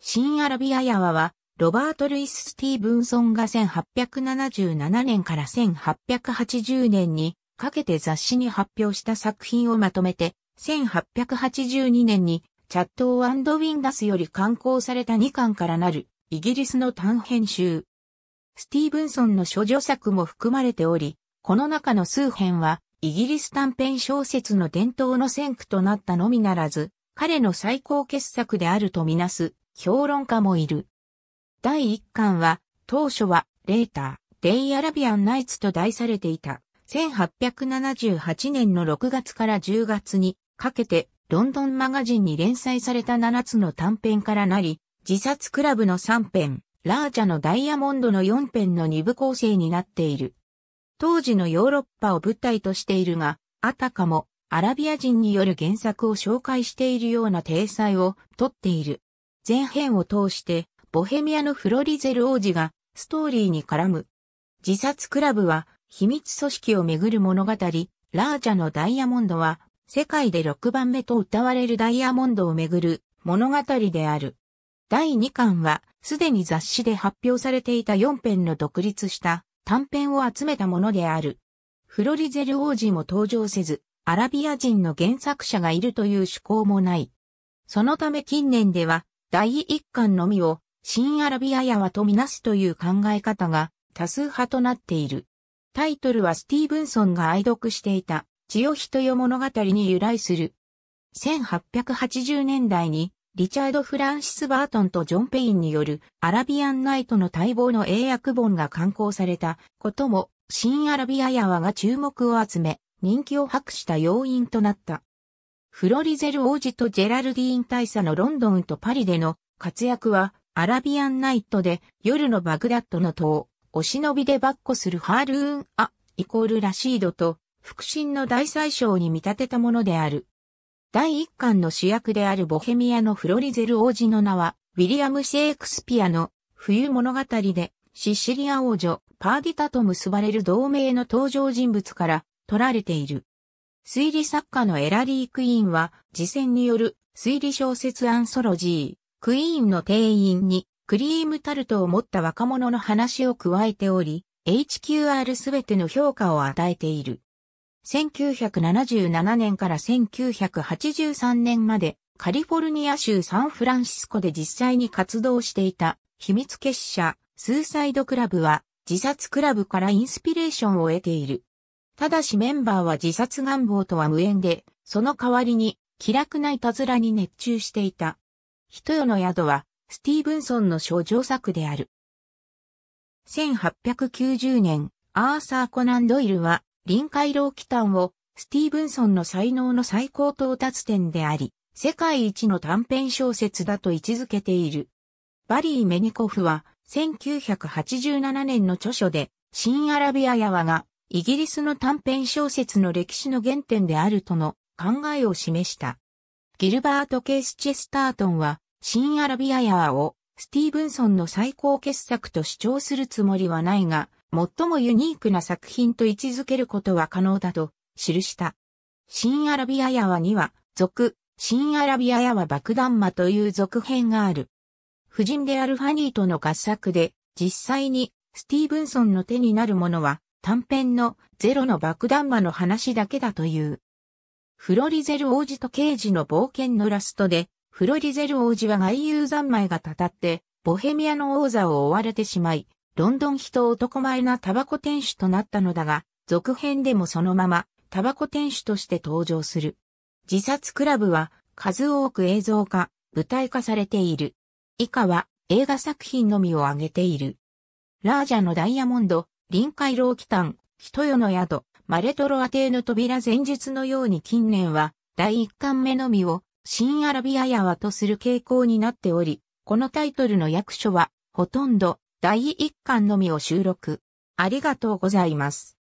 新アラビアヤワは、ロバート・ルイス・スティーブンソンが1877年から1880年にかけて雑誌に発表した作品をまとめて、1882年にチャット・ウィンダスより刊行された2巻からなるイギリスの短編集。スティーブンソンの諸女作も含まれており、この中の数編はイギリス短編小説の伝統の先駆となったのみならず、彼の最高傑作であるとみなす評論家もいる。第1巻は、当初は、レーター、デイアラビアンナイツと題されていた。1878年の6月から10月にかけてロンドンマガジンに連載された7つの短編からなり、自殺クラブの3編、ラーチャのダイヤモンドの4編の2部構成になっている。当時のヨーロッパを舞台としているが、あたかもアラビア人による原作を紹介しているような体裁をとっている。前編を通して、ボヘミアのフロリゼル王子がストーリーに絡む。自殺クラブは秘密組織をめぐる物語、ラーチャのダイヤモンドは世界で6番目と歌われるダイヤモンドをめぐる物語である。第2巻はすでに雑誌で発表されていた4編の独立した短編を集めたものである。フロリゼル王子も登場せず、アラビア人の原作者がいるという趣向もない。そのため近年では第一巻のみを、新アラビアヤワとみなすという考え方が多数派となっている。タイトルはスティーブンソンが愛読していた、千代人よ物語に由来する。1880年代に、リチャード・フランシス・バートンとジョン・ペインによるアラビアン・ナイトの待望の英訳本が刊行されたことも、新アラビアヤワが注目を集め、人気を博した要因となった。フロリゼル王子とジェラルディーン大佐のロンドンとパリでの活躍は、アラビアンナイトで夜のバグダッドの塔、お忍びでバッコするハールーン・ア、イコール・ラシードと、腹心の大宰相に見立てたものである。第一巻の主役であるボヘミアのフロリゼル王子の名は、ウィリアム・シェイクスピアの冬物語で、シシリア王女、パーディタと結ばれる同盟の登場人物から取られている。推理作家のエラリー・クイーンは、次戦による推理小説アンソロジー、クイーンの定員に、クリームタルトを持った若者の話を加えており、HQR すべての評価を与えている。1977年から1983年までカリフォルニア州サンフランシスコで実際に活動していた秘密結社スーサイドクラブは自殺クラブからインスピレーションを得ている。ただしメンバーは自殺願望とは無縁で、その代わりに気楽ないたずらに熱中していた。人よの宿は、スティーブンソンの少女作である。1890年、アーサー・コナン・ドイルは、臨海楼期間を、スティーブンソンの才能の最高到達点であり、世界一の短編小説だと位置づけている。バリー・メニコフは、1987年の著書で、新アラビアヤワがイギリスの短編小説の歴史の原点であるとの考えを示した。ギルバート・ケース・チェスタートンは、新アラビアヤーをスティーブンソンの最高傑作と主張するつもりはないが、最もユニークな作品と位置づけることは可能だと記した。新アラビアヤワには、続、新アラビアヤワ爆弾魔という続編がある。夫人であるファニーとの合作で、実際にスティーブンソンの手になるものは短編のゼロの爆弾魔の話だけだという。フロリゼル王子と刑事の冒険のラストで、フロリゼル王子は外遊三昧がたたって、ボヘミアの王座を追われてしまい、ロンドン人男前なタバコ店主となったのだが、続編でもそのまま、タバコ店主として登場する。自殺クラブは、数多く映像化、舞台化されている。以下は、映画作品のみを挙げている。ラージャのダイヤモンド、臨海楼期丹、人世の宿、マレトロア邸の扉前述のように近年は、第一巻目のみを、新アラビアやわとする傾向になっており、このタイトルの役所は、ほとんど、第一巻のみを収録。ありがとうございます。